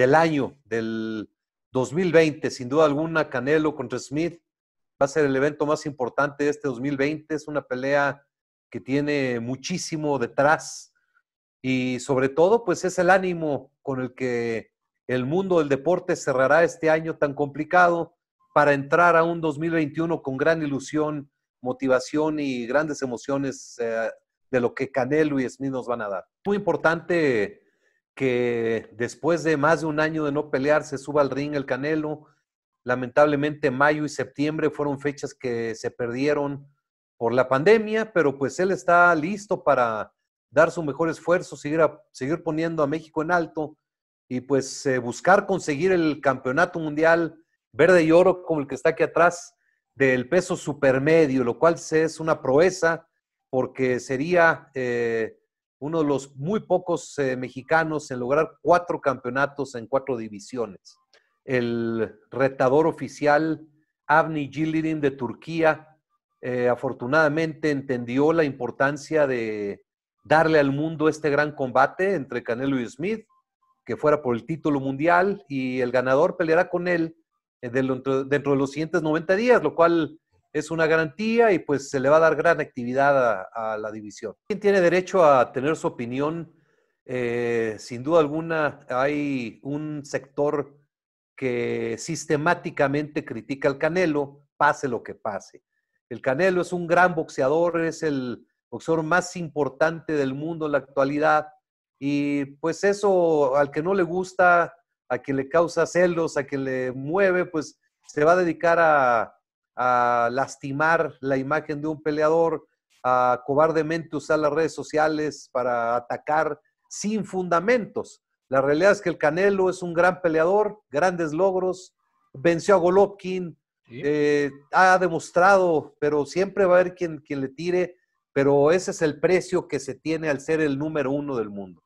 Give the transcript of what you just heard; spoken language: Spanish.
del año, del 2020. Sin duda alguna, Canelo contra Smith va a ser el evento más importante de este 2020. Es una pelea que tiene muchísimo detrás y sobre todo, pues es el ánimo con el que el mundo del deporte cerrará este año tan complicado para entrar a un 2021 con gran ilusión, motivación y grandes emociones eh, de lo que Canelo y Smith nos van a dar. Muy importante que después de más de un año de no pelear se suba al ring el Canelo. Lamentablemente mayo y septiembre fueron fechas que se perdieron por la pandemia, pero pues él está listo para dar su mejor esfuerzo, seguir, poniendo a México en alto y pues eh, buscar conseguir el campeonato mundial verde y oro como el que está aquí atrás del peso supermedio, lo cual es una proeza porque sería eh, uno de los muy pocos eh, mexicanos en lograr cuatro campeonatos en cuatro divisiones. El retador oficial Avni Gilirin de Turquía, eh, afortunadamente entendió la importancia de darle al mundo este gran combate entre Canelo y Smith, que fuera por el título mundial, y el ganador peleará con él eh, dentro, dentro de los siguientes 90 días, lo cual es una garantía y pues se le va a dar gran actividad a, la división. ¿Quién tiene derecho a tener su opinión? Eh, sin duda alguna hay un sector que sistemáticamente critica al Canelo, pase lo que pase. El Canelo es un gran boxeador, es el boxeador más importante del mundo en la actualidad y pues eso al que no le gusta, a quien le causa celos, a quien le mueve, pues se va a dedicar a, a lastimar la imagen de un peleador, a cobardemente usar las redes sociales para atacar sin fundamentos. La realidad es que el Canelo es un gran peleador, grandes logros, venció a Golovkin, eh, ha demostrado, pero siempre va a haber quien, quien le tire, pero ese es el precio que se tiene al ser el número uno del mundo.